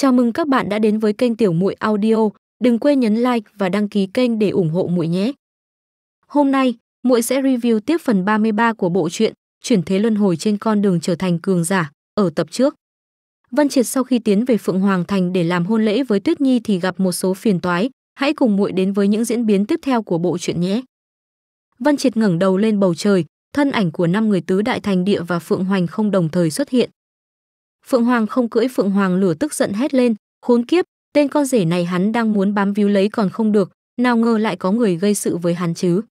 Chào mừng các bạn đã đến với kênh Tiểu Muội Audio, đừng quên nhấn like và đăng ký kênh để ủng hộ muội nhé. Hôm nay, muội sẽ review tiếp phần 33 của bộ truyện Chuyển thế luân hồi trên con đường trở thành cường giả ở tập trước. Vân Triệt sau khi tiến về Phượng Hoàng Thành để làm hôn lễ với Tuyết Nhi thì gặp một số phiền toái, hãy cùng muội đến với những diễn biến tiếp theo của bộ truyện nhé. Vân Triệt ngẩng đầu lên bầu trời, thân ảnh của năm người tứ đại thành địa và Phượng Hoành không đồng thời xuất hiện. Phượng Hoàng không cưỡi Phượng Hoàng lửa tức giận hét lên, khốn kiếp, tên con rể này hắn đang muốn bám víu lấy còn không được, nào ngờ lại có người gây sự với hắn chứ.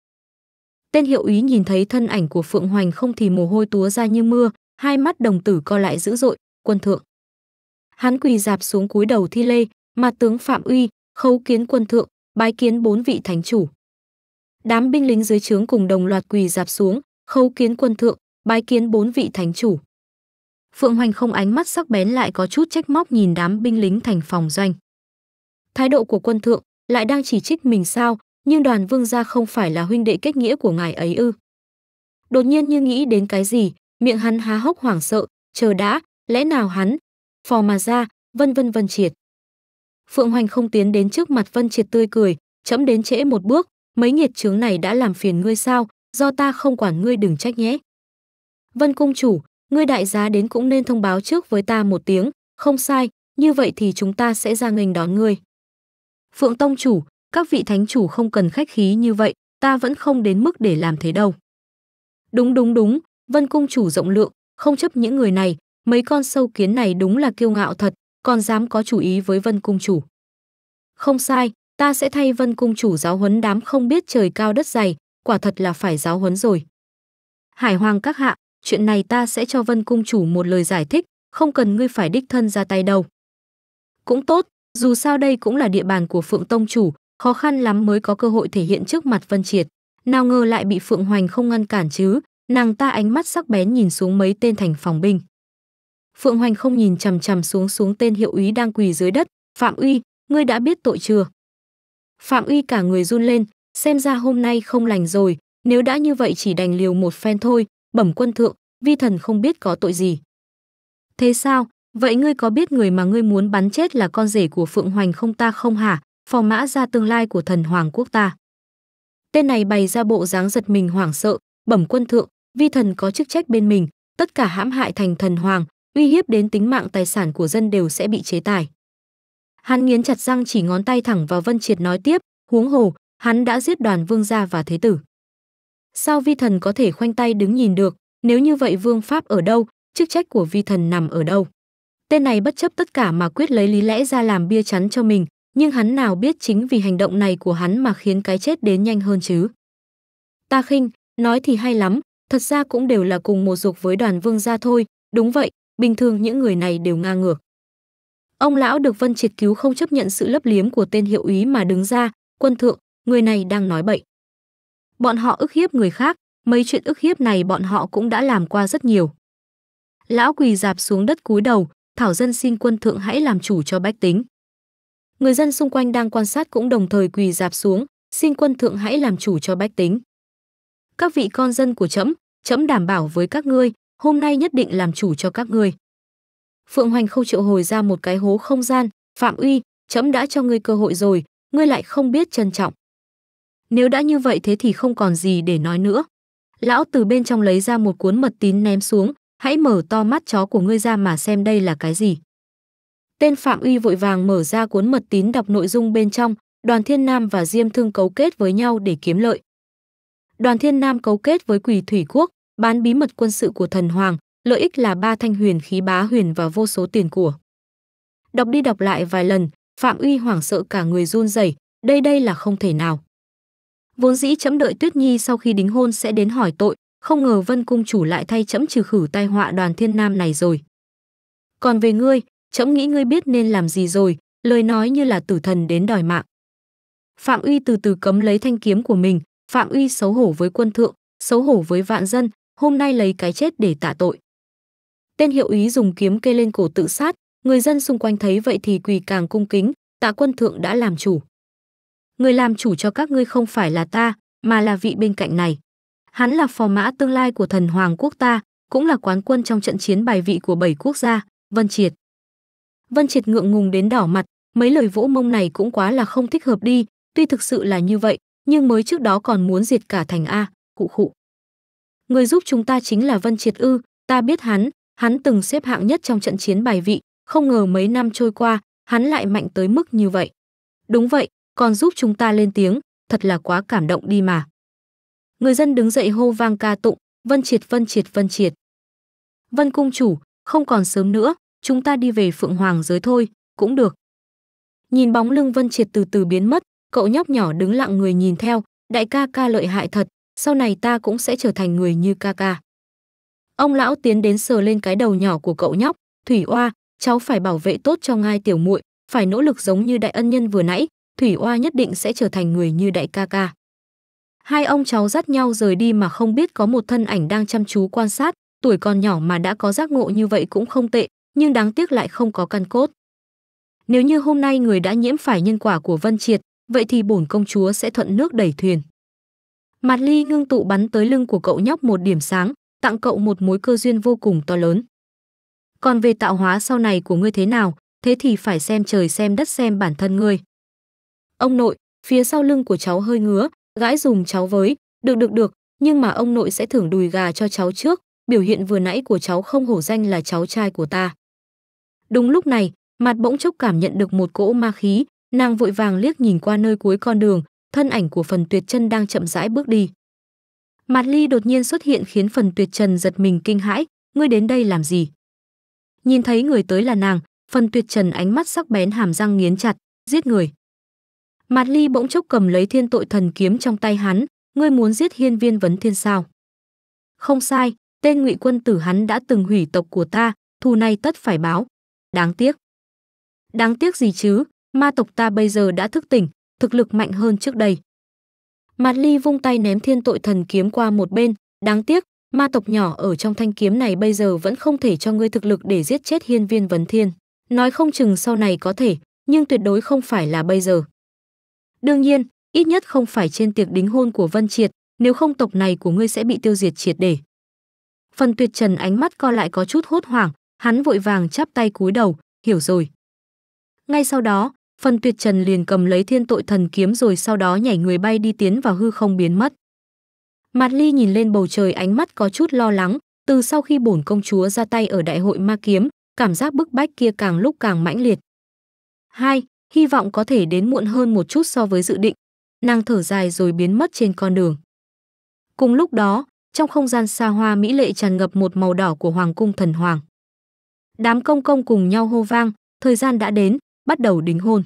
Tên hiệu úy nhìn thấy thân ảnh của Phượng Hoàng không thì mồ hôi túa ra như mưa, hai mắt đồng tử co lại dữ dội, quân thượng. Hắn quỳ dạp xuống cúi đầu thi lê, mà tướng Phạm Uy, khấu kiến quân thượng, bái kiến bốn vị thánh chủ. Đám binh lính dưới trướng cùng đồng loạt quỳ dạp xuống, khấu kiến quân thượng, bái kiến bốn vị thánh chủ. Phượng Hoành không ánh mắt sắc bén lại có chút trách móc nhìn đám binh lính thành phòng doanh. Thái độ của quân thượng lại đang chỉ trích mình sao, nhưng đoàn vương gia không phải là huynh đệ kết nghĩa của ngài ấy ư. Đột nhiên như nghĩ đến cái gì, miệng hắn há hốc hoảng sợ, chờ đã, lẽ nào hắn, phò mà ra, vân vân vân triệt. Phượng Hoành không tiến đến trước mặt Vân Triệt tươi cười, chấm đến trễ một bước, mấy nghiệt chướng này đã làm phiền ngươi sao, do ta không quản ngươi đừng trách nhé. Vân Cung Chủ, ngươi đại giá đến cũng nên thông báo trước với ta một tiếng, không sai, như vậy thì chúng ta sẽ ra nghênh đón ngươi. Phượng Tông chủ, các vị thánh chủ không cần khách khí như vậy, ta vẫn không đến mức để làm thế đâu. Đúng đúng đúng, Vân Cung chủ rộng lượng, không chấp những người này, mấy con sâu kiến này đúng là kiêu ngạo thật, còn dám có chủ ý với Vân Cung chủ. Không sai, ta sẽ thay Vân Cung chủ giáo huấn đám không biết trời cao đất dày, quả thật là phải giáo huấn rồi. Hải Hoàng các hạ, chuyện này ta sẽ cho Vân Cung Chủ một lời giải thích, không cần ngươi phải đích thân ra tay đâu. Cũng tốt, dù sao đây cũng là địa bàn của Phượng Tông Chủ, khó khăn lắm mới có cơ hội thể hiện trước mặt Vân Triệt. Nào ngờ lại bị Phượng Hoành không ngăn cản chứ, nàng ta ánh mắt sắc bén nhìn xuống mấy tên thành phòng binh. Phượng Hoành không nhìn chằm chằm xuống xuống tên hiệu úy đang quỳ dưới đất, "Phạm Uy, ngươi đã biết tội chưa?" Phạm Uy cả người run lên, xem ra hôm nay không lành rồi, nếu đã như vậy chỉ đành liều một phen thôi, bẩm quân thượng, vi thần không biết có tội gì. Thế sao? Vậy ngươi có biết người mà ngươi muốn bắn chết là con rể của Phượng Hoành không ta không hả? Phò mã ra tương lai của thần hoàng quốc ta. Tên này bày ra bộ dáng giật mình hoảng sợ, bẩm quân thượng, vi thần có chức trách bên mình, tất cả hãm hại thành thần hoàng, uy hiếp đến tính mạng tài sản của dân đều sẽ bị chế tài. Hắn nghiến chặt răng chỉ ngón tay thẳng vào Vân Triệt nói tiếp, huống hồ, hắn đã giết đoàn vương gia và thế tử. Sao vi thần có thể khoanh tay đứng nhìn được, nếu như vậy vương pháp ở đâu, chức trách của vi thần nằm ở đâu? Tên này bất chấp tất cả mà quyết lấy lý lẽ ra làm bia chắn cho mình, nhưng hắn nào biết chính vì hành động này của hắn mà khiến cái chết đến nhanh hơn chứ. Ta khinh, nói thì hay lắm, thật ra cũng đều là cùng một dục với đoàn vương gia thôi, đúng vậy, bình thường những người này đều ngang ngược. Ông lão được Vân Triệt cứu không chấp nhận sự lấp liếm của tên hiệu ý mà đứng ra, quân thượng, người này đang nói bậy. Bọn họ ức hiếp người khác, mấy chuyện ức hiếp này bọn họ cũng đã làm qua rất nhiều. Lão quỳ dạp xuống đất cúi đầu, thảo dân xin quân thượng hãy làm chủ cho bách tính. Người dân xung quanh đang quan sát cũng đồng thời quỳ dạp xuống, xin quân thượng hãy làm chủ cho bách tính. Các vị con dân của trẫm, trẫm đảm bảo với các ngươi, hôm nay nhất định làm chủ cho các ngươi. Phượng Hoành không triệu hồi ra một cái hố không gian, Phạm Uy, trẫm đã cho ngươi cơ hội rồi, ngươi lại không biết trân trọng. Nếu đã như vậy thế thì không còn gì để nói nữa. Lão từ bên trong lấy ra một cuốn mật tín ném xuống, hãy mở to mắt chó của ngươi ra mà xem đây là cái gì. Tên Phạm Uy vội vàng mở ra cuốn mật tín đọc nội dung bên trong, Đoàn Thiên Nam và Diêm Thương cấu kết với nhau để kiếm lợi. Đoàn Thiên Nam cấu kết với Quỷ Thủy Quốc, bán bí mật quân sự của thần hoàng, lợi ích là ba thanh huyền khí bá huyền và vô số tiền của. Đọc đi đọc lại vài lần, Phạm Uy hoảng sợ cả người run rẩy, đây đây là không thể nào vốn dĩ chấm đợi tuyết nhi sau khi đính hôn sẽ đến hỏi tội không ngờ vân cung chủ lại thay chấm trừ khử tai họa đoàn thiên nam này rồi còn về ngươi chấm nghĩ ngươi biết nên làm gì rồi lời nói như là tử thần đến đòi mạng phạm uy từ từ cấm lấy thanh kiếm của mình phạm uy xấu hổ với quân thượng xấu hổ với vạn dân hôm nay lấy cái chết để tạ tội tên hiệu ý dùng kiếm kê lên cổ tự sát người dân xung quanh thấy vậy thì quỳ càng cung kính tạ quân thượng đã làm chủ người làm chủ cho các ngươi không phải là ta, mà là vị bên cạnh này. Hắn là phò mã tương lai của thần hoàng quốc ta, cũng là quán quân trong trận chiến bài vị của bảy quốc gia, Vân Triệt. Vân Triệt ngượng ngùng đến đỏ mặt, mấy lời vỗ mông này cũng quá là không thích hợp đi, tuy thực sự là như vậy, nhưng mới trước đó còn muốn diệt cả thành A, cụ khụ. Người giúp chúng ta chính là Vân Triệt ư, ta biết hắn, hắn từng xếp hạng nhất trong trận chiến bài vị, không ngờ mấy năm trôi qua, hắn lại mạnh tới mức như vậy. Đúng vậy, còn giúp chúng ta lên tiếng, thật là quá cảm động đi mà. Người dân đứng dậy hô vang ca tụng, vân triệt vân triệt vân triệt. Vân cung chủ, không còn sớm nữa, chúng ta đi về phượng hoàng giới thôi, cũng được. Nhìn bóng lưng vân triệt từ từ biến mất, cậu nhóc nhỏ đứng lặng người nhìn theo, đại ca ca lợi hại thật, sau này ta cũng sẽ trở thành người như ca ca. Ông lão tiến đến sờ lên cái đầu nhỏ của cậu nhóc, Thủy Oa, cháu phải bảo vệ tốt cho ngai tiểu muội, phải nỗ lực giống như đại ân nhân vừa nãy, Thủy Oa nhất định sẽ trở thành người như đại ca ca. Hai ông cháu dắt nhau rời đi mà không biết có một thân ảnh đang chăm chú quan sát, tuổi còn nhỏ mà đã có giác ngộ như vậy cũng không tệ, nhưng đáng tiếc lại không có căn cốt. Nếu như hôm nay người đã nhiễm phải nhân quả của Vân Triệt, vậy thì bổn công chúa sẽ thuận nước đẩy thuyền. Mạt Ly ngưng tụ bắn tới lưng của cậu nhóc một điểm sáng, tặng cậu một mối cơ duyên vô cùng to lớn. Còn về tạo hóa sau này của ngươi thế nào, thế thì phải xem trời xem đất xem bản thân ngươi. Ông nội, phía sau lưng của cháu hơi ngứa, gãi dùng cháu với, được được được, nhưng mà ông nội sẽ thưởng đùi gà cho cháu trước, biểu hiện vừa nãy của cháu không hổ danh là cháu trai của ta. Đúng lúc này, mặt bỗng chốc cảm nhận được một cỗ ma khí, nàng vội vàng liếc nhìn qua nơi cuối con đường, thân ảnh của phần tuyệt chân đang chậm rãi bước đi. mặt Ly đột nhiên xuất hiện khiến phần tuyệt trần giật mình kinh hãi, ngươi đến đây làm gì? Nhìn thấy người tới là nàng, phần tuyệt trần ánh mắt sắc bén hàm răng nghiến chặt, giết người. Mạt Ly bỗng chốc cầm lấy thiên tội thần kiếm trong tay hắn, ngươi muốn giết hiên viên vấn thiên sao? Không sai, tên ngụy quân tử hắn đã từng hủy tộc của ta, thù này tất phải báo. Đáng tiếc. Đáng tiếc gì chứ, ma tộc ta bây giờ đã thức tỉnh, thực lực mạnh hơn trước đây. Mạt Ly vung tay ném thiên tội thần kiếm qua một bên, đáng tiếc, ma tộc nhỏ ở trong thanh kiếm này bây giờ vẫn không thể cho ngươi thực lực để giết chết hiên viên vấn thiên. Nói không chừng sau này có thể, nhưng tuyệt đối không phải là bây giờ. Đương nhiên, ít nhất không phải trên tiệc đính hôn của Vân Triệt, nếu không tộc này của ngươi sẽ bị tiêu diệt triệt để. Phần Tuyệt Trần ánh mắt co lại có chút hốt hoảng, hắn vội vàng chắp tay cúi đầu, hiểu rồi. Ngay sau đó, Phần Tuyệt Trần liền cầm lấy Thiên Tội Thần kiếm rồi sau đó nhảy người bay đi tiến vào hư không biến mất. Mạt Ly nhìn lên bầu trời ánh mắt có chút lo lắng, từ sau khi bổn công chúa ra tay ở đại hội ma kiếm, cảm giác bức bách kia càng lúc càng mãnh liệt. Hai, hy vọng có thể đến muộn hơn một chút so với dự định. Nàng thở dài rồi biến mất trên con đường. Cùng lúc đó, trong không gian xa hoa mỹ lệ tràn ngập một màu đỏ của hoàng cung thần hoàng. Đám công công cùng nhau hô vang, thời gian đã đến, bắt đầu đính hôn.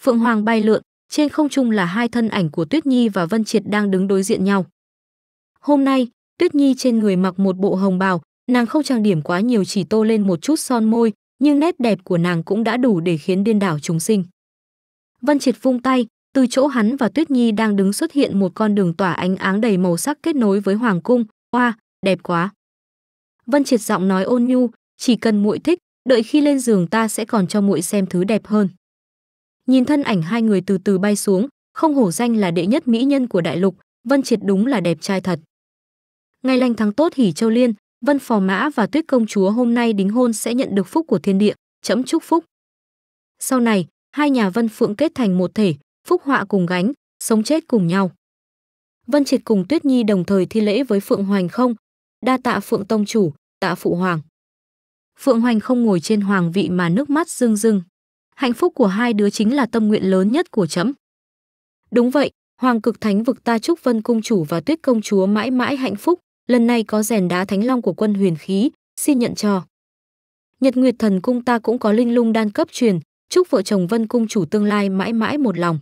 Phượng hoàng bay lượn, trên không trung là hai thân ảnh của Tuyết Nhi và Vân Triệt đang đứng đối diện nhau. Hôm nay, Tuyết Nhi trên người mặc một bộ hồng bào, nàng không trang điểm quá nhiều chỉ tô lên một chút son môi, nhưng nét đẹp của nàng cũng đã đủ để khiến điên đảo chúng sinh. Vân Triệt vung tay, từ chỗ hắn và Tuyết Nhi đang đứng xuất hiện một con đường tỏa ánh áng đầy màu sắc kết nối với hoàng cung, oa, đẹp quá. Vân Triệt giọng nói ôn nhu, chỉ cần muội thích, đợi khi lên giường ta sẽ còn cho muội xem thứ đẹp hơn. Nhìn thân ảnh hai người từ từ bay xuống, không hổ danh là đệ nhất mỹ nhân của đại lục, Vân Triệt đúng là đẹp trai thật. Ngày lành tháng tốt hỉ châu liên, Vân Phò Mã và Tuyết Công Chúa hôm nay đính hôn sẽ nhận được phúc của thiên địa, chấm chúc phúc. Sau này, hai nhà Vân Phượng kết thành một thể, phúc họa cùng gánh, sống chết cùng nhau. Vân Triệt cùng Tuyết Nhi đồng thời thi lễ với Phượng Hoành không, đa tạ Phượng Tông Chủ, tạ Phụ Hoàng. Phượng Hoành không ngồi trên hoàng vị mà nước mắt rưng rưng. Hạnh phúc của hai đứa chính là tâm nguyện lớn nhất của chấm. Đúng vậy, Hoàng cực thánh vực ta chúc Vân Cung Chủ và Tuyết Công Chúa mãi mãi hạnh phúc, lần này có rèn đá thánh long của quân huyền khí, xin nhận cho. Nhật Nguyệt Thần Cung ta cũng có linh lung đan cấp truyền, chúc vợ chồng Vân Cung chủ tương lai mãi mãi một lòng.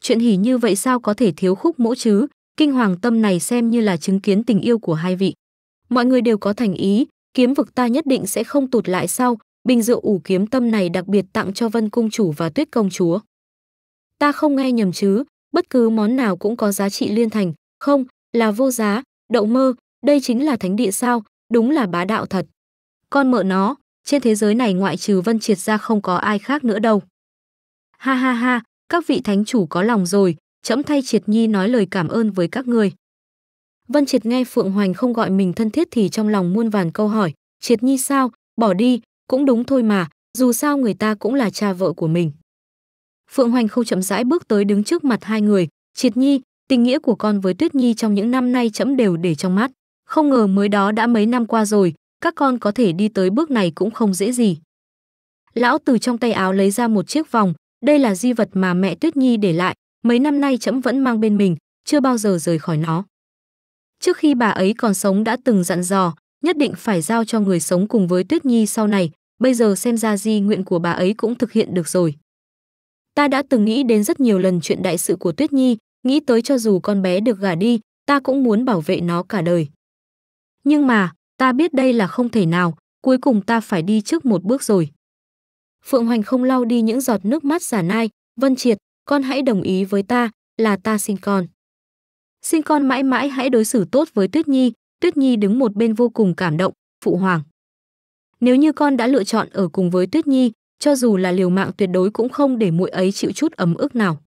Chuyện hỉ như vậy sao có thể thiếu khúc mỗ chứ, kinh hoàng tâm này xem như là chứng kiến tình yêu của hai vị. Mọi người đều có thành ý, kiếm vực ta nhất định sẽ không tụt lại sau, bình rượu ủ kiếm tâm này đặc biệt tặng cho Vân Cung chủ và Tuyết Công chúa. Ta không nghe nhầm chứ, bất cứ món nào cũng có giá trị liên thành, không, là vô giá, Đậu mơ, đây chính là thánh địa sao, đúng là bá đạo thật. Con mợ nó, trên thế giới này ngoại trừ Vân Triệt ra không có ai khác nữa đâu. Ha ha ha, các vị thánh chủ có lòng rồi, trẫm thay Triệt Nhi nói lời cảm ơn với các người. Vân Triệt nghe Phượng Hoành không gọi mình thân thiết thì trong lòng muôn vàn câu hỏi, Triệt Nhi sao, bỏ đi, cũng đúng thôi mà, dù sao người ta cũng là cha vợ của mình. Phượng Hoành không chậm rãi bước tới đứng trước mặt hai người, Triệt Nhi, tình nghĩa của con với Tuyết Nhi trong những năm nay trẫm đều để trong mắt. Không ngờ mới đó đã mấy năm qua rồi, các con có thể đi tới bước này cũng không dễ gì. Lão từ trong tay áo lấy ra một chiếc vòng, đây là di vật mà mẹ Tuyết Nhi để lại, mấy năm nay trẫm vẫn mang bên mình, chưa bao giờ rời khỏi nó. Trước khi bà ấy còn sống đã từng dặn dò, nhất định phải giao cho người sống cùng với Tuyết Nhi sau này, bây giờ xem ra di nguyện của bà ấy cũng thực hiện được rồi. Ta đã từng nghĩ đến rất nhiều lần chuyện đại sự của Tuyết Nhi, nghĩ tới cho dù con bé được gả đi, ta cũng muốn bảo vệ nó cả đời. Nhưng mà, ta biết đây là không thể nào, cuối cùng ta phải đi trước một bước rồi. Phượng Hoành không lau đi những giọt nước mắt giả nai, Vân Triệt, con hãy đồng ý với ta, là ta sinh con. Xin con mãi mãi hãy đối xử tốt với Tuyết Nhi, Tuyết Nhi đứng một bên vô cùng cảm động, phụ hoàng. Nếu như con đã lựa chọn ở cùng với Tuyết Nhi, cho dù là liều mạng tuyệt đối cũng không để muội ấy chịu chút ấm ức nào.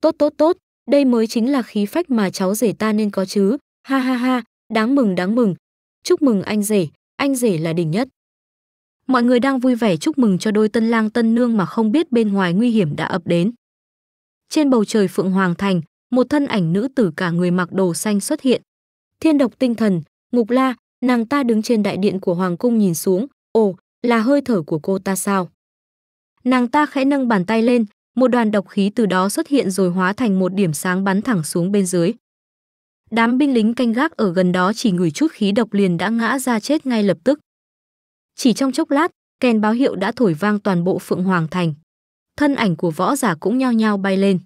Tốt tốt tốt, đây mới chính là khí phách mà cháu rể ta nên có chứ. Ha ha ha, đáng mừng đáng mừng. Chúc mừng anh rể, anh rể là đỉnh nhất. Mọi người đang vui vẻ chúc mừng cho đôi tân lang tân nương mà không biết bên ngoài nguy hiểm đã ập đến. Trên bầu trời Phượng Hoàng Thành, một thân ảnh nữ tử cả người mặc đồ xanh xuất hiện. Thiên độc tinh thần, ngục la, nàng ta đứng trên đại điện của Hoàng Cung nhìn xuống, ồ, là hơi thở của cô ta sao? Nàng ta khẽ nâng bàn tay lên, một đoàn độc khí từ đó xuất hiện rồi hóa thành một điểm sáng bắn thẳng xuống bên dưới. Đám binh lính canh gác ở gần đó chỉ ngửi chút khí độc liền đã ngã ra chết ngay lập tức. Chỉ trong chốc lát, kèn báo hiệu đã thổi vang toàn bộ Phượng Hoàng Thành. Thân ảnh của võ giả cũng nhao nhao bay lên.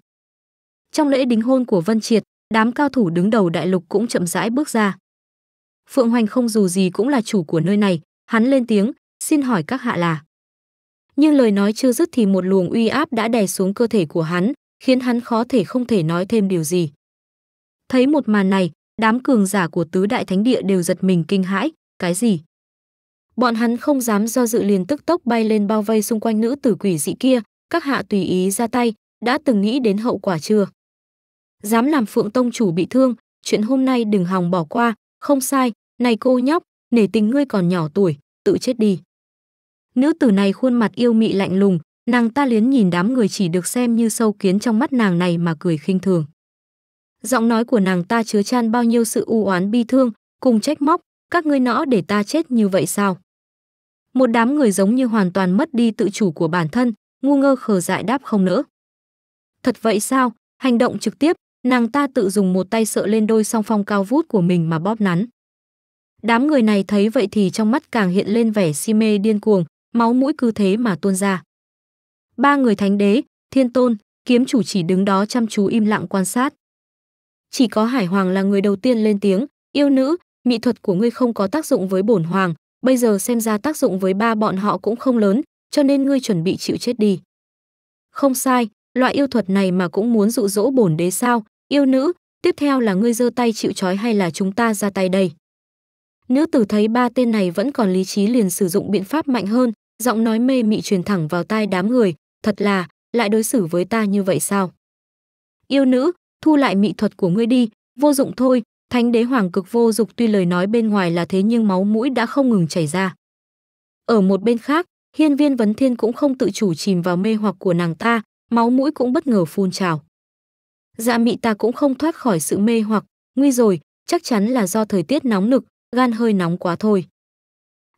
Trong lễ đính hôn của Vân Triệt, đám cao thủ đứng đầu đại lục cũng chậm rãi bước ra. Phượng Hoành không dù gì cũng là chủ của nơi này, hắn lên tiếng, xin hỏi các hạ là. Nhưng lời nói chưa dứt thì một luồng uy áp đã đè xuống cơ thể của hắn, khiến hắn khó thể không thể nói thêm điều gì. Thấy một màn này, đám cường giả của tứ đại thánh địa đều giật mình kinh hãi, cái gì? Bọn hắn không dám do dự liền tức tốc bay lên bao vây xung quanh nữ tử quỷ dị kia, các hạ tùy ý ra tay, đã từng nghĩ đến hậu quả chưa? Dám làm Phượng Tông chủ bị thương, chuyện hôm nay đừng hòng bỏ qua, không sai, này cô nhóc, nể tình ngươi còn nhỏ tuổi, tự chết đi. Nữ tử này khuôn mặt yêu mị lạnh lùng, nàng ta liến nhìn đám người chỉ được xem như sâu kiến trong mắt nàng này mà cười khinh thường. Giọng nói của nàng ta chứa chan bao nhiêu sự u oán bi thương, cùng trách móc, các ngươi nõ để ta chết như vậy sao? Một đám người giống như hoàn toàn mất đi tự chủ của bản thân, ngu ngơ khờ dại đáp không nỡ. Thật vậy sao? Hành động trực tiếp, nàng ta tự dùng một tay sợ lên đôi song phong cao vút của mình mà bóp nắn. Đám người này thấy vậy thì trong mắt càng hiện lên vẻ si mê điên cuồng, máu mũi cứ thế mà tuôn ra. Ba người thánh đế, thiên tôn, kiếm chủ chỉ đứng đó chăm chú im lặng quan sát. Chỉ có Hải Hoàng là người đầu tiên lên tiếng, yêu nữ, mỹ thuật của ngươi không có tác dụng với bổn hoàng, bây giờ xem ra tác dụng với ba bọn họ cũng không lớn, cho nên ngươi chuẩn bị chịu chết đi. Không sai, loại yêu thuật này mà cũng muốn dụ dỗ bổn đế sao, yêu nữ, tiếp theo là ngươi giơ tay chịu trói hay là chúng ta ra tay đây. Nữ tử thấy ba tên này vẫn còn lý trí liền sử dụng biện pháp mạnh hơn, Giọng nói mê mị truyền thẳng vào tai đám người, thật là, lại đối xử với ta như vậy sao? Yêu nữ, thu lại mỹ thuật của ngươi đi, vô dụng thôi, thánh đế hoàng cực vô dục tuy lời nói bên ngoài là thế nhưng máu mũi đã không ngừng chảy ra. Ở một bên khác, hiên viên vấn thiên cũng không tự chủ chìm vào mê hoặc của nàng ta, máu mũi cũng bất ngờ phun trào. Dạ mị ta cũng không thoát khỏi sự mê hoặc, nguy rồi, chắc chắn là do thời tiết nóng nực, gan hơi nóng quá thôi.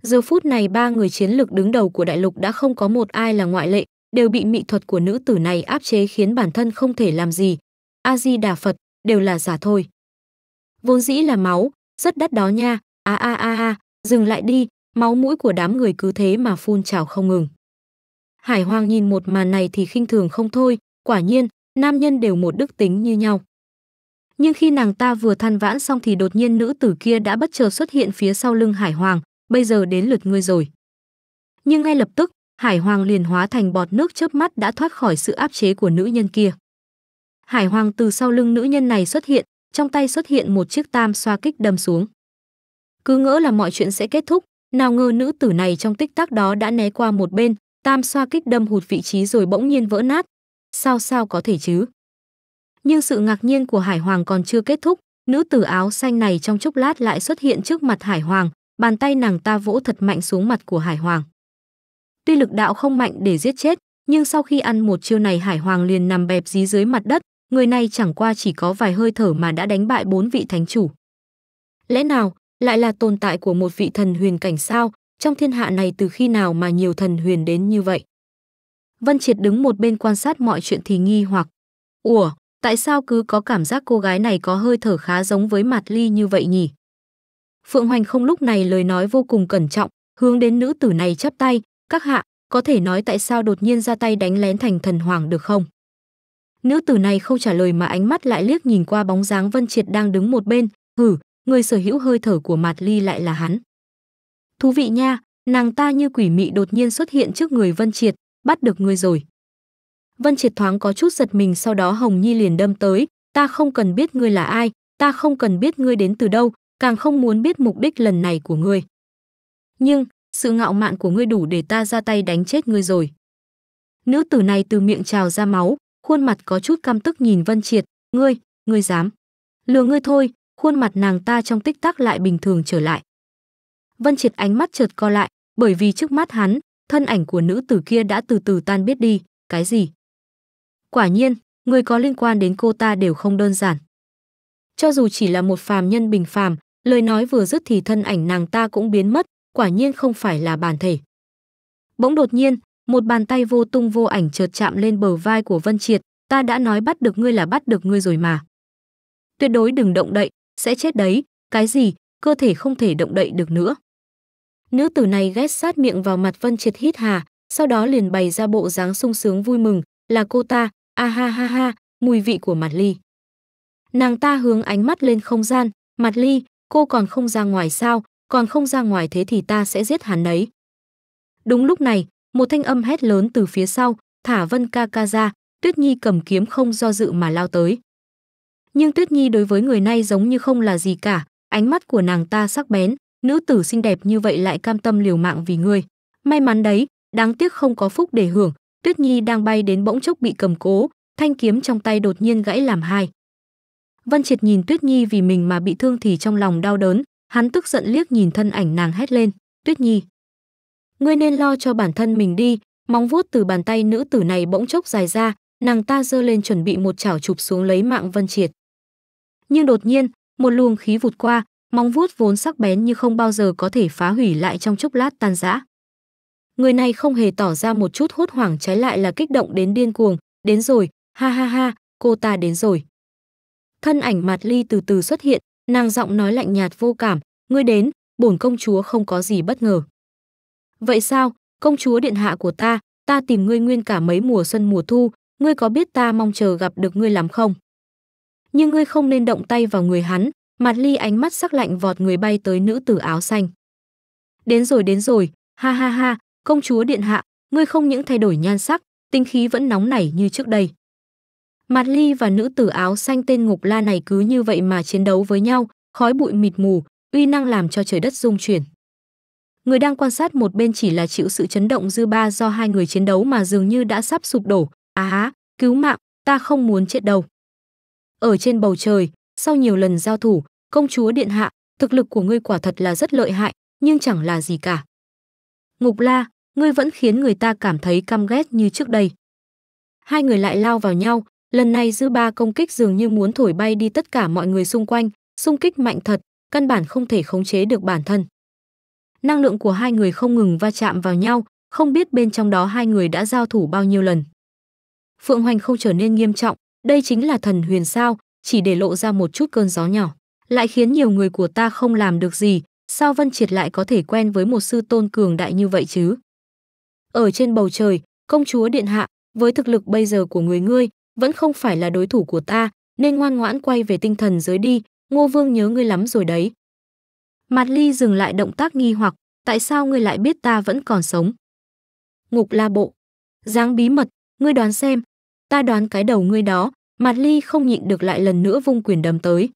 Giờ phút này ba người chiến lực đứng đầu của đại lục đã không có một ai là ngoại lệ, đều bị mị thuật của nữ tử này áp chế khiến bản thân không thể làm gì. A Di Đà Phật, đều là giả thôi. Vốn dĩ là máu, rất đắt đó nha. A a a a, dừng lại đi, máu mũi của đám người cứ thế mà phun trào không ngừng. Hải Hoàng nhìn một màn này thì khinh thường không thôi, quả nhiên, nam nhân đều một đức tính như nhau. Nhưng khi nàng ta vừa than vãn xong thì đột nhiên nữ tử kia đã bất chợt xuất hiện phía sau lưng Hải Hoàng, bây giờ đến lượt ngươi rồi. Nhưng ngay lập tức, Hải Hoàng liền hóa thành bọt nước chớp mắt đã thoát khỏi sự áp chế của nữ nhân kia. Hải Hoàng từ sau lưng nữ nhân này xuất hiện, trong tay xuất hiện một chiếc tam xoa kích đâm xuống. Cứ ngỡ là mọi chuyện sẽ kết thúc, nào ngờ nữ tử này trong tích tắc đó đã né qua một bên, tam xoa kích đâm hụt vị trí rồi bỗng nhiên vỡ nát. Sao sao có thể chứ? Nhưng sự ngạc nhiên của Hải Hoàng còn chưa kết thúc, nữ tử áo xanh này trong chốc lát lại xuất hiện trước mặt Hải Hoàng, bàn tay nàng ta vỗ thật mạnh xuống mặt của Hải Hoàng. Tuy lực đạo không mạnh để giết chết, nhưng sau khi ăn một chiêu này Hải Hoàng liền nằm bẹp dí dưới mặt đất, người này chẳng qua chỉ có vài hơi thở mà đã đánh bại bốn vị thánh chủ. Lẽ nào, lại là tồn tại của một vị thần huyền cảnh sao, trong thiên hạ này từ khi nào mà nhiều thần huyền đến như vậy? Vân Triệt đứng một bên quan sát mọi chuyện thì nghi hoặc. Ủa, tại sao cứ có cảm giác cô gái này có hơi thở khá giống với mặt ly như vậy nhỉ? Phượng Hoành không lúc này lời nói vô cùng cẩn trọng, hướng đến nữ tử này chắp tay, "Các hạ, có thể nói tại sao đột nhiên ra tay đánh lén thành thần hoàng được không?" Nữ tử này không trả lời mà ánh mắt lại liếc nhìn qua bóng dáng Vân Triệt đang đứng một bên, "Hử, người sở hữu hơi thở của Mạt Ly lại là hắn." "Thú vị nha, nàng ta như quỷ mị đột nhiên xuất hiện trước người Vân Triệt, bắt được ngươi rồi." Vân Triệt thoáng có chút giật mình sau đó Hồng Nhi liền đâm tới, "Ta không cần biết ngươi là ai, ta không cần biết ngươi đến từ đâu, càng không muốn biết mục đích lần này của ngươi. Nhưng, sự ngạo mạn của ngươi đủ để ta ra tay đánh chết ngươi rồi. Nữ tử này từ miệng trào ra máu, khuôn mặt có chút căm tức nhìn Vân Triệt, ngươi, ngươi dám. Lừa ngươi thôi, khuôn mặt nàng ta trong tích tắc lại bình thường trở lại. Vân Triệt ánh mắt chợt co lại, bởi vì trước mắt hắn, thân ảnh của nữ tử kia đã từ từ tan biết đi, cái gì? Quả nhiên, người có liên quan đến cô ta đều không đơn giản. Cho dù chỉ là một phàm nhân bình phàm, Lời nói vừa dứt thì thân ảnh nàng ta cũng biến mất, quả nhiên không phải là bản thể. Bỗng đột nhiên, một bàn tay vô tung vô ảnh chợt chạm lên bờ vai của Vân Triệt, ta đã nói bắt được ngươi là bắt được ngươi rồi mà. Tuyệt đối đừng động đậy, sẽ chết đấy, cái gì, cơ thể không thể động đậy được nữa. Nữ tử này ghét sát miệng vào mặt Vân Triệt hít hà, sau đó liền bày ra bộ dáng sung sướng vui mừng, là cô ta, a ha ha ha, mùi vị của mặt ly. Nàng ta hướng ánh mắt lên không gian, mặt ly, cô còn không ra ngoài sao, còn không ra ngoài thế thì ta sẽ giết hắn ấy. Đúng lúc này, một thanh âm hét lớn từ phía sau, thả Vân ca ca ra, Tuyết Nhi cầm kiếm không do dự mà lao tới. Nhưng Tuyết Nhi đối với người này giống như không là gì cả, ánh mắt của nàng ta sắc bén, nữ tử xinh đẹp như vậy lại cam tâm liều mạng vì người. May mắn đấy, đáng tiếc không có phúc để hưởng, Tuyết Nhi đang bay đến bỗng chốc bị cầm cố, thanh kiếm trong tay đột nhiên gãy làm hai. Vân Triệt nhìn Tuyết Nhi vì mình mà bị thương thì trong lòng đau đớn, hắn tức giận liếc nhìn thân ảnh nàng hét lên, "Tuyết Nhi, ngươi nên lo cho bản thân mình đi." Móng vuốt từ bàn tay nữ tử này bỗng chốc dài ra, nàng ta giơ lên chuẩn bị một chảo chụp xuống lấy mạng Vân Triệt. Nhưng đột nhiên, một luồng khí vụt qua, móng vuốt vốn sắc bén như không bao giờ có thể phá hủy lại trong chốc lát tan rã. Người này không hề tỏ ra một chút hốt hoảng trái lại là kích động đến điên cuồng, đến rồi, ha ha ha, cô ta đến rồi thân ảnh mạt ly từ từ xuất hiện nàng giọng nói lạnh nhạt vô cảm ngươi đến bổn công chúa không có gì bất ngờ vậy sao công chúa điện hạ của ta ta tìm ngươi nguyên cả mấy mùa xuân mùa thu ngươi có biết ta mong chờ gặp được ngươi lắm không nhưng ngươi không nên động tay vào người hắn mạt ly ánh mắt sắc lạnh vọt người bay tới nữ tử áo xanh đến rồi đến rồi ha ha ha công chúa điện hạ ngươi không những thay đổi nhan sắc tinh khí vẫn nóng nảy như trước đây Mạt Ly và nữ tử áo xanh tên Ngục La này cứ như vậy mà chiến đấu với nhau, khói bụi mịt mù, uy năng làm cho trời đất rung chuyển. Người đang quan sát một bên chỉ là chịu sự chấn động dư ba do hai người chiến đấu mà dường như đã sắp sụp đổ. Á, à, cứu mạng, ta không muốn chết đâu. Ở trên bầu trời, sau nhiều lần giao thủ, công chúa điện hạ, thực lực của ngươi quả thật là rất lợi hại, nhưng chẳng là gì cả. Ngục La, ngươi vẫn khiến người ta cảm thấy căm ghét như trước đây. Hai người lại lao vào nhau, Lần này dư ba công kích dường như muốn thổi bay đi tất cả mọi người xung quanh, xung kích mạnh thật, căn bản không thể khống chế được bản thân. Năng lượng của hai người không ngừng va chạm vào nhau, không biết bên trong đó hai người đã giao thủ bao nhiêu lần. Phượng Hoành không trở nên nghiêm trọng, đây chính là thần huyền sao, chỉ để lộ ra một chút cơn gió nhỏ, lại khiến nhiều người của ta không làm được gì, sao Vân Triệt lại có thể quen với một sư tôn cường đại như vậy chứ? Ở trên bầu trời, công chúa điện hạ, với thực lực bây giờ của người ngươi, vẫn không phải là đối thủ của ta, nên ngoan ngoãn quay về tinh thần giới đi, Ngô Vương nhớ ngươi lắm rồi đấy. mặt Ly dừng lại động tác nghi hoặc, tại sao ngươi lại biết ta vẫn còn sống? Ngục la bộ. dáng bí mật, ngươi đoán xem. Ta đoán cái đầu ngươi đó, mặt Ly không nhịn được lại lần nữa vung quyền đầm tới.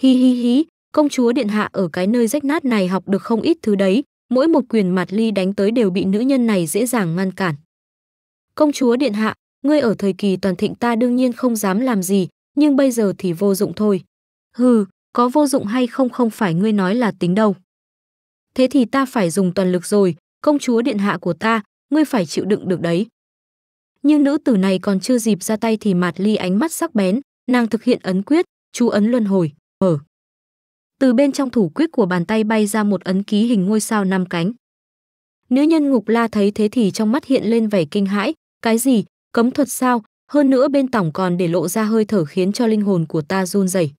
Hi hi hi, công chúa điện hạ ở cái nơi rách nát này học được không ít thứ đấy, mỗi một quyền mặt Ly đánh tới đều bị nữ nhân này dễ dàng ngăn cản. Công chúa điện hạ, ngươi ở thời kỳ toàn thịnh ta đương nhiên không dám làm gì, nhưng bây giờ thì vô dụng thôi. Hừ, có vô dụng hay không không phải ngươi nói là tính đâu. Thế thì ta phải dùng toàn lực rồi, công chúa điện hạ của ta, ngươi phải chịu đựng được đấy. Nhưng nữ tử này còn chưa dịp ra tay thì mạt ly ánh mắt sắc bén, nàng thực hiện ấn quyết, chú ấn luân hồi, mở. Từ bên trong thủ quyết của bàn tay bay ra một ấn ký hình ngôi sao năm cánh. Nữ nhân ngục la thấy thế thì trong mắt hiện lên vẻ kinh hãi, cái gì, Cấm thuật sao? Hơn nữa bên tổng còn để lộ ra hơi thở khiến cho linh hồn của ta run rẩy.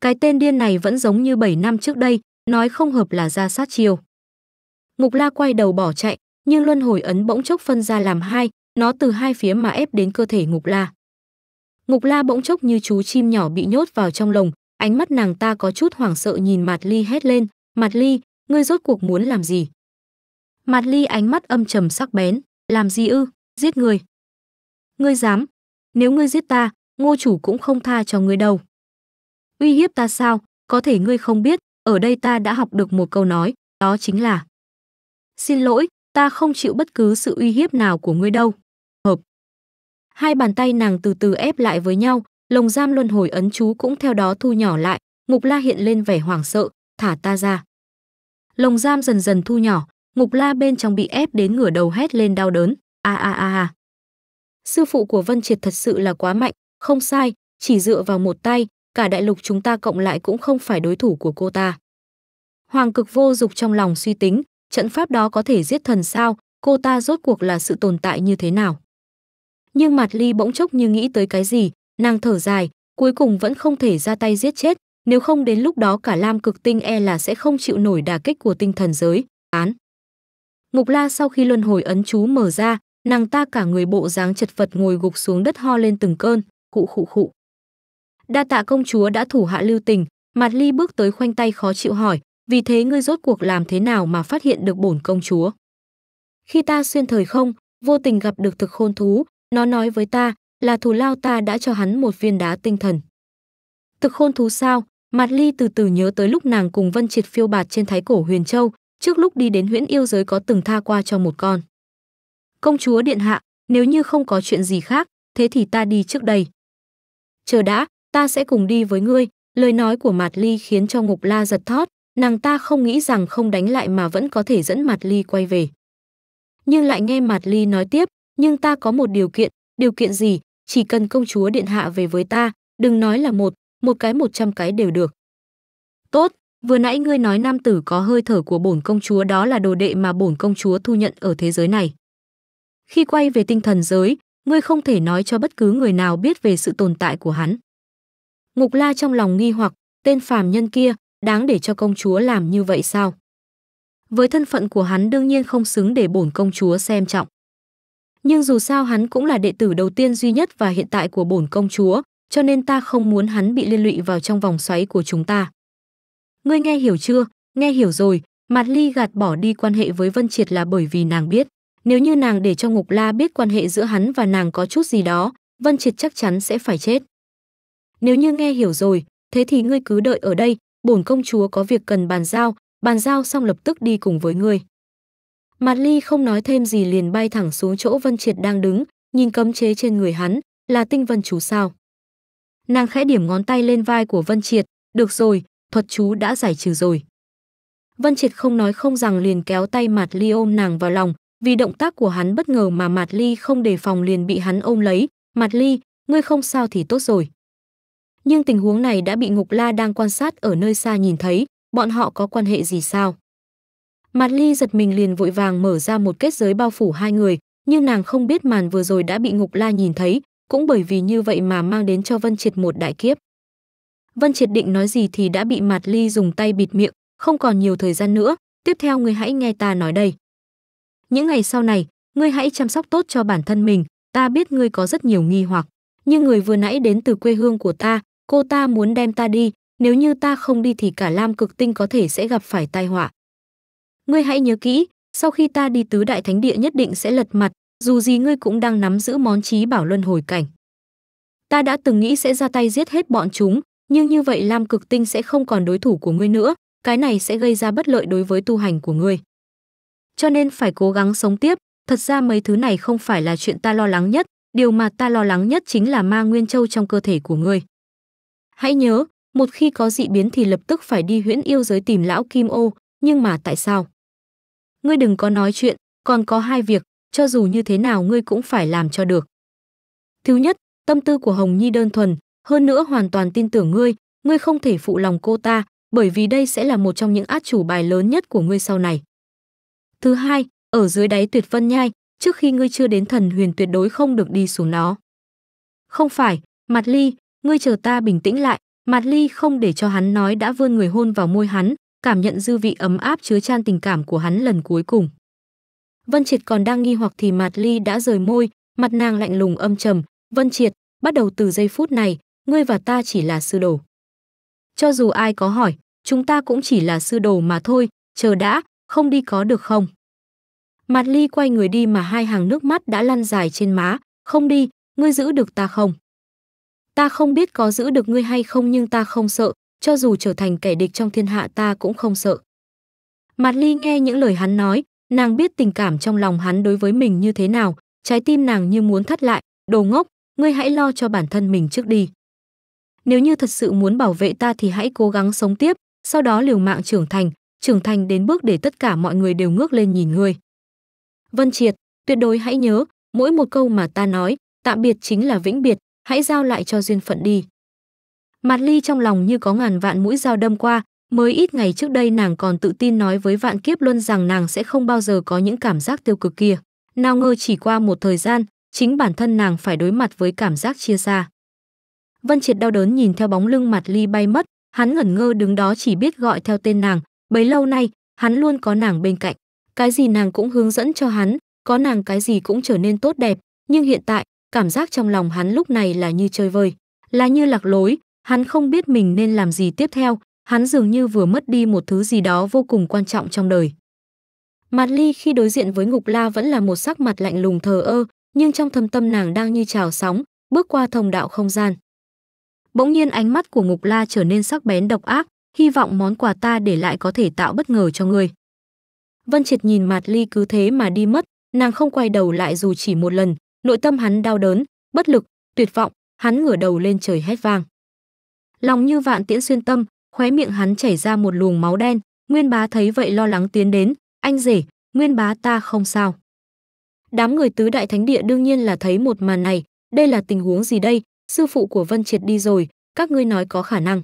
Cái tên điên này vẫn giống như 7 năm trước đây, nói không hợp là ra sát chiêu. Ngục La quay đầu bỏ chạy, nhưng luân hồi ấn bỗng chốc phân ra làm hai, nó từ hai phía mà ép đến cơ thể Ngục La. Ngục La bỗng chốc như chú chim nhỏ bị nhốt vào trong lồng, ánh mắt nàng ta có chút hoảng sợ nhìn mặt Ly hét lên, mặt Ly, ngươi rốt cuộc muốn làm gì?" mặt Ly ánh mắt âm trầm sắc bén, "Làm gì ư? Giết người?" ngươi dám nếu ngươi giết ta ngô chủ cũng không tha cho ngươi đâu uy hiếp ta sao có thể ngươi không biết ở đây ta đã học được một câu nói đó chính là xin lỗi ta không chịu bất cứ sự uy hiếp nào của ngươi đâu hợp hai bàn tay nàng từ từ ép lại với nhau lồng giam luân hồi ấn chú cũng theo đó thu nhỏ lại ngục la hiện lên vẻ hoảng sợ thả ta ra lồng giam dần dần thu nhỏ ngục la bên trong bị ép đến ngửa đầu hét lên đau đớn a a a a sư phụ của Vân Triệt thật sự là quá mạnh, không sai, chỉ dựa vào một tay, cả đại lục chúng ta cộng lại cũng không phải đối thủ của cô ta. Hoàng cực vô dục trong lòng suy tính, trận pháp đó có thể giết thần sao, cô ta rốt cuộc là sự tồn tại như thế nào. Nhưng mặt ly bỗng chốc như nghĩ tới cái gì, nàng thở dài, cuối cùng vẫn không thể ra tay giết chết, nếu không đến lúc đó cả lam cực tinh e là sẽ không chịu nổi đà kích của tinh thần giới, án. Ngục la sau khi luân hồi ấn chú mở ra, Nàng ta cả người bộ dáng chật vật ngồi gục xuống đất ho lên từng cơn, khụ khụ khụ. Đa tạ công chúa đã thủ hạ lưu tình, mặt Ly bước tới khoanh tay khó chịu hỏi, vì thế ngươi rốt cuộc làm thế nào mà phát hiện được bổn công chúa? Khi ta xuyên thời không, vô tình gặp được thực khôn thú, nó nói với ta là thù lao ta đã cho hắn một viên đá tinh thần. Thực khôn thú sao? mặt Ly từ từ nhớ tới lúc nàng cùng Vân Triệt phiêu bạt trên thái cổ Huyền Châu, trước lúc đi đến huyễn yêu giới có từng tha qua cho một con công chúa điện hạ, nếu như không có chuyện gì khác, thế thì ta đi trước đây. Chờ đã, ta sẽ cùng đi với ngươi, lời nói của Mạt Ly khiến cho Ngục La giật thót, nàng ta không nghĩ rằng không đánh lại mà vẫn có thể dẫn Mạt Ly quay về. Nhưng lại nghe Mạt Ly nói tiếp, nhưng ta có một điều kiện, điều kiện gì, chỉ cần công chúa điện hạ về với ta, đừng nói là một, một cái một trăm cái đều được. Tốt, vừa nãy ngươi nói nam tử có hơi thở của bổn công chúa đó là đồ đệ mà bổn công chúa thu nhận ở thế giới này khi quay về tinh thần giới, ngươi không thể nói cho bất cứ người nào biết về sự tồn tại của hắn. Ngục La trong lòng nghi hoặc, tên phàm nhân kia, đáng để cho công chúa làm như vậy sao? Với thân phận của hắn đương nhiên không xứng để bổn công chúa xem trọng. Nhưng dù sao hắn cũng là đệ tử đầu tiên duy nhất và hiện tại của bổn công chúa, cho nên ta không muốn hắn bị liên lụy vào trong vòng xoáy của chúng ta. Ngươi nghe hiểu chưa? Nghe hiểu rồi, Mạt Ly gạt bỏ đi quan hệ với Vân Triệt là bởi vì nàng biết. Nếu như nàng để cho Ngục La biết quan hệ giữa hắn và nàng có chút gì đó, Vân Triệt chắc chắn sẽ phải chết. Nếu như nghe hiểu rồi, thế thì ngươi cứ đợi ở đây, bổn công chúa có việc cần bàn giao, bàn giao xong lập tức đi cùng với ngươi. Mạt Ly không nói thêm gì liền bay thẳng xuống chỗ Vân Triệt đang đứng, nhìn cấm chế trên người hắn, là tinh vân chú sao. Nàng khẽ điểm ngón tay lên vai của Vân Triệt, được rồi, thuật chú đã giải trừ rồi. Vân Triệt không nói không rằng liền kéo tay Mạt Ly ôm nàng vào lòng, vì động tác của hắn bất ngờ mà Mạt Ly không đề phòng liền bị hắn ôm lấy, "Mạt Ly, ngươi không sao thì tốt rồi." Nhưng tình huống này đã bị Ngục La đang quan sát ở nơi xa nhìn thấy, bọn họ có quan hệ gì sao? Mạt Ly giật mình liền vội vàng mở ra một kết giới bao phủ hai người, nhưng nàng không biết màn vừa rồi đã bị Ngục La nhìn thấy, cũng bởi vì như vậy mà mang đến cho Vân Triệt một đại kiếp. Vân Triệt định nói gì thì đã bị Mạt Ly dùng tay bịt miệng, không còn nhiều thời gian nữa, tiếp theo người hãy nghe ta nói đây những ngày sau này ngươi hãy chăm sóc tốt cho bản thân mình ta biết ngươi có rất nhiều nghi hoặc nhưng người vừa nãy đến từ quê hương của ta cô ta muốn đem ta đi nếu như ta không đi thì cả lam cực tinh có thể sẽ gặp phải tai họa ngươi hãy nhớ kỹ sau khi ta đi tứ đại thánh địa nhất định sẽ lật mặt dù gì ngươi cũng đang nắm giữ món trí bảo luân hồi cảnh ta đã từng nghĩ sẽ ra tay giết hết bọn chúng nhưng như vậy lam cực tinh sẽ không còn đối thủ của ngươi nữa cái này sẽ gây ra bất lợi đối với tu hành của ngươi cho nên phải cố gắng sống tiếp. Thật ra mấy thứ này không phải là chuyện ta lo lắng nhất, điều mà ta lo lắng nhất chính là ma nguyên châu trong cơ thể của ngươi. Hãy nhớ, một khi có dị biến thì lập tức phải đi huyễn yêu giới tìm lão Kim Ô, nhưng mà tại sao? Ngươi đừng có nói chuyện, còn có hai việc, cho dù như thế nào ngươi cũng phải làm cho được. Thứ nhất, tâm tư của Hồng Nhi đơn thuần, hơn nữa hoàn toàn tin tưởng ngươi, ngươi không thể phụ lòng cô ta, bởi vì đây sẽ là một trong những át chủ bài lớn nhất của ngươi sau này. Thứ hai, ở dưới đáy tuyệt vân nhai, trước khi ngươi chưa đến thần huyền tuyệt đối không được đi xuống nó. Không phải, Mạt Ly, ngươi chờ ta bình tĩnh lại, Mạt Ly không để cho hắn nói đã vươn người hôn vào môi hắn, cảm nhận dư vị ấm áp chứa chan tình cảm của hắn lần cuối cùng. Vân Triệt còn đang nghi hoặc thì Mạt Ly đã rời môi, mặt nàng lạnh lùng âm trầm, "Vân Triệt, bắt đầu từ giây phút này, ngươi và ta chỉ là sư đồ." Cho dù ai có hỏi, chúng ta cũng chỉ là sư đồ mà thôi, chờ đã, không đi có được không? Mặt ly quay người đi mà hai hàng nước mắt đã lăn dài trên má, không đi, ngươi giữ được ta không? Ta không biết có giữ được ngươi hay không nhưng ta không sợ, cho dù trở thành kẻ địch trong thiên hạ ta cũng không sợ. Mặt ly nghe những lời hắn nói, nàng biết tình cảm trong lòng hắn đối với mình như thế nào, trái tim nàng như muốn thắt lại, đồ ngốc, ngươi hãy lo cho bản thân mình trước đi. Nếu như thật sự muốn bảo vệ ta thì hãy cố gắng sống tiếp, sau đó liều mạng trưởng thành, trưởng thành đến bước để tất cả mọi người đều ngước lên nhìn ngươi. Vân Triệt, tuyệt đối hãy nhớ, mỗi một câu mà ta nói, tạm biệt chính là vĩnh biệt, hãy giao lại cho duyên phận đi. Mặt Ly trong lòng như có ngàn vạn mũi dao đâm qua, mới ít ngày trước đây nàng còn tự tin nói với Vạn Kiếp Luân rằng nàng sẽ không bao giờ có những cảm giác tiêu cực kia. Nào ngờ chỉ qua một thời gian, chính bản thân nàng phải đối mặt với cảm giác chia xa. Vân Triệt đau đớn nhìn theo bóng lưng Mặt Ly bay mất, hắn ngẩn ngơ đứng đó chỉ biết gọi theo tên nàng, Bấy lâu nay, hắn luôn có nàng bên cạnh. Cái gì nàng cũng hướng dẫn cho hắn, có nàng cái gì cũng trở nên tốt đẹp. Nhưng hiện tại, cảm giác trong lòng hắn lúc này là như chơi vơi, là như lạc lối. Hắn không biết mình nên làm gì tiếp theo, hắn dường như vừa mất đi một thứ gì đó vô cùng quan trọng trong đời. Mặt ly khi đối diện với Ngục La vẫn là một sắc mặt lạnh lùng thờ ơ, nhưng trong thâm tâm nàng đang như trào sóng, bước qua thông đạo không gian. Bỗng nhiên ánh mắt của Ngục La trở nên sắc bén độc ác, hy vọng món quà ta để lại có thể tạo bất ngờ cho ngươi. Vân Triệt nhìn Mạt Ly cứ thế mà đi mất, nàng không quay đầu lại dù chỉ một lần, nội tâm hắn đau đớn, bất lực, tuyệt vọng, hắn ngửa đầu lên trời hét vang. Lòng như vạn tiễn xuyên tâm, khóe miệng hắn chảy ra một luồng máu đen, Nguyên Bá thấy vậy lo lắng tiến đến, "Anh rể, Nguyên Bá ta không sao." Đám người tứ đại thánh địa đương nhiên là thấy một màn này, đây là tình huống gì đây, sư phụ của Vân Triệt đi rồi, các ngươi nói có khả năng.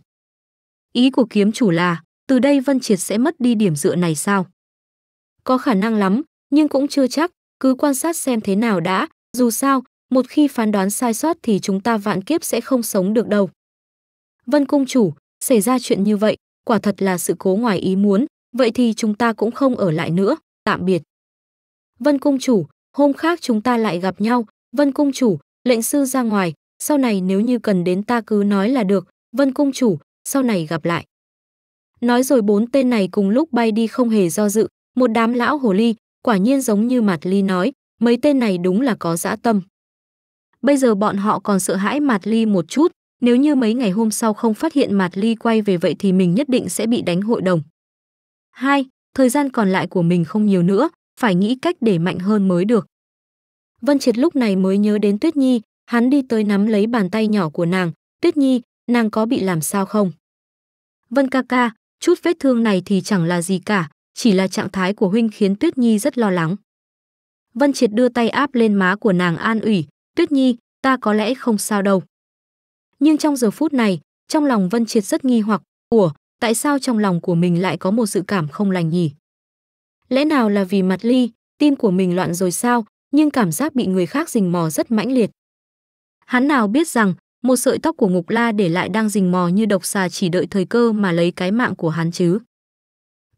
Ý của kiếm chủ là, từ đây Vân Triệt sẽ mất đi điểm dựa này sao? Có khả năng lắm, nhưng cũng chưa chắc, cứ quan sát xem thế nào đã, dù sao, một khi phán đoán sai sót thì chúng ta vạn kiếp sẽ không sống được đâu. Vân Cung Chủ, xảy ra chuyện như vậy, quả thật là sự cố ngoài ý muốn, vậy thì chúng ta cũng không ở lại nữa, tạm biệt. Vân Cung Chủ, hôm khác chúng ta lại gặp nhau, Vân Cung Chủ, lệnh sư ra ngoài, sau này nếu như cần đến ta cứ nói là được, Vân Cung Chủ, sau này gặp lại. Nói rồi bốn tên này cùng lúc bay đi không hề do dự, một đám lão hồ ly, quả nhiên giống như Mạt Ly nói, mấy tên này đúng là có dã tâm. Bây giờ bọn họ còn sợ hãi Mạt Ly một chút, nếu như mấy ngày hôm sau không phát hiện Mạt Ly quay về vậy thì mình nhất định sẽ bị đánh hội đồng. 2. Thời gian còn lại của mình không nhiều nữa, phải nghĩ cách để mạnh hơn mới được. Vân Triệt lúc này mới nhớ đến Tuyết Nhi, hắn đi tới nắm lấy bàn tay nhỏ của nàng, "Tuyết Nhi, nàng có bị làm sao không? Vân ca ca, chút vết thương này thì chẳng là gì cả, chỉ là trạng thái của huynh khiến Tuyết Nhi rất lo lắng. Vân Triệt đưa tay áp lên má của nàng an ủi, Tuyết Nhi, ta có lẽ không sao đâu. Nhưng trong giờ phút này, trong lòng Vân Triệt rất nghi hoặc, ủa, tại sao trong lòng của mình lại có một sự cảm không lành nhỉ? Lẽ nào là vì mặt ly, tim của mình loạn rồi sao, nhưng cảm giác bị người khác rình mò rất mãnh liệt. Hắn nào biết rằng, một sợi tóc của Ngục La để lại đang rình mò như độc xà chỉ đợi thời cơ mà lấy cái mạng của hắn chứ.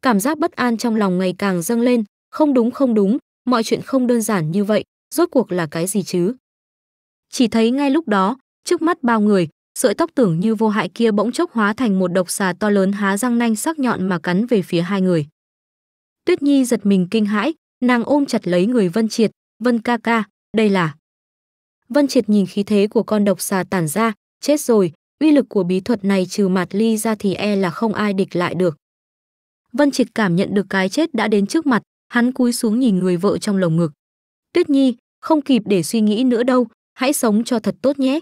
Cảm giác bất an trong lòng ngày càng dâng lên, không đúng không đúng, mọi chuyện không đơn giản như vậy, rốt cuộc là cái gì chứ? Chỉ thấy ngay lúc đó, trước mắt bao người, sợi tóc tưởng như vô hại kia bỗng chốc hóa thành một độc xà to lớn há răng nanh sắc nhọn mà cắn về phía hai người. Tuyết Nhi giật mình kinh hãi, nàng ôm chặt lấy người Vân Triệt, Vân ca ca, đây là... Vân Triệt nhìn khí thế của con độc xà tản ra, chết rồi, uy lực của bí thuật này trừ mặt ly ra thì e là không ai địch lại được. Vân Triệt cảm nhận được cái chết đã đến trước mặt, hắn cúi xuống nhìn người vợ trong lồng ngực. Tuyết Nhi, không kịp để suy nghĩ nữa đâu, hãy sống cho thật tốt nhé.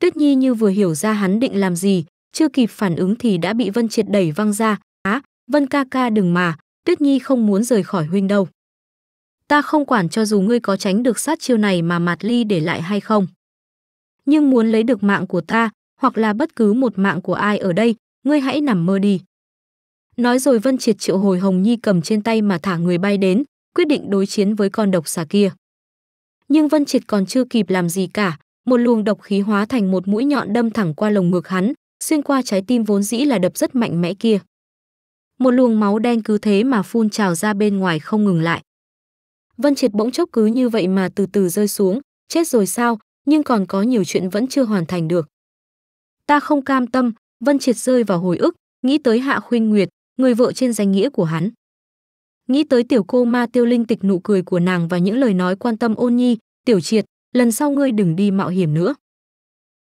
Tuyết Nhi như vừa hiểu ra hắn định làm gì, chưa kịp phản ứng thì đã bị Vân Triệt đẩy văng ra. Á, à, Vân ca ca đừng mà, Tuyết Nhi không muốn rời khỏi huynh đâu ta không quản cho dù ngươi có tránh được sát chiêu này mà Mạt Ly để lại hay không. Nhưng muốn lấy được mạng của ta, hoặc là bất cứ một mạng của ai ở đây, ngươi hãy nằm mơ đi. Nói rồi Vân Triệt triệu hồi Hồng Nhi cầm trên tay mà thả người bay đến, quyết định đối chiến với con độc xà kia. Nhưng Vân Triệt còn chưa kịp làm gì cả, một luồng độc khí hóa thành một mũi nhọn đâm thẳng qua lồng ngực hắn, xuyên qua trái tim vốn dĩ là đập rất mạnh mẽ kia. Một luồng máu đen cứ thế mà phun trào ra bên ngoài không ngừng lại. Vân Triệt bỗng chốc cứ như vậy mà từ từ rơi xuống, chết rồi sao, nhưng còn có nhiều chuyện vẫn chưa hoàn thành được. Ta không cam tâm, Vân Triệt rơi vào hồi ức, nghĩ tới Hạ Khuynh Nguyệt, người vợ trên danh nghĩa của hắn. Nghĩ tới tiểu cô ma tiêu linh tịch nụ cười của nàng và những lời nói quan tâm ôn nhi, tiểu triệt, lần sau ngươi đừng đi mạo hiểm nữa.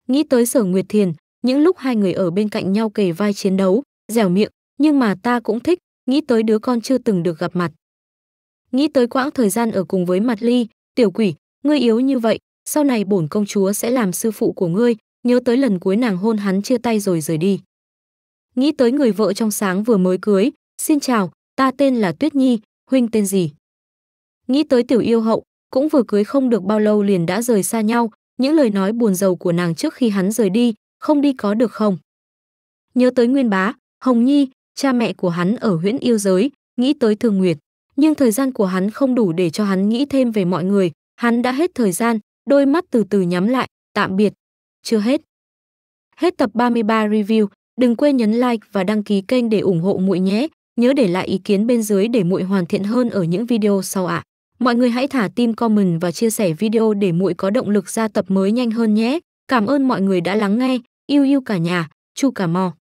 Nghĩ tới sở Nguyệt Thiền, những lúc hai người ở bên cạnh nhau kề vai chiến đấu, dẻo miệng, nhưng mà ta cũng thích, nghĩ tới đứa con chưa từng được gặp mặt. Nghĩ tới quãng thời gian ở cùng với Mặt Ly, tiểu quỷ, ngươi yếu như vậy, sau này bổn công chúa sẽ làm sư phụ của ngươi, nhớ tới lần cuối nàng hôn hắn chia tay rồi rời đi. Nghĩ tới người vợ trong sáng vừa mới cưới, xin chào, ta tên là Tuyết Nhi, huynh tên gì? Nghĩ tới tiểu yêu hậu, cũng vừa cưới không được bao lâu liền đã rời xa nhau, những lời nói buồn rầu của nàng trước khi hắn rời đi, không đi có được không? Nhớ tới Nguyên Bá, Hồng Nhi, cha mẹ của hắn ở huyễn yêu giới, nghĩ tới Thương Nguyệt nhưng thời gian của hắn không đủ để cho hắn nghĩ thêm về mọi người, hắn đã hết thời gian, đôi mắt từ từ nhắm lại, tạm biệt. Chưa hết. Hết tập 33 review, đừng quên nhấn like và đăng ký kênh để ủng hộ muội nhé. Nhớ để lại ý kiến bên dưới để muội hoàn thiện hơn ở những video sau ạ. À. Mọi người hãy thả tim comment và chia sẻ video để muội có động lực ra tập mới nhanh hơn nhé. Cảm ơn mọi người đã lắng nghe, yêu yêu cả nhà, Chu Cà Mau.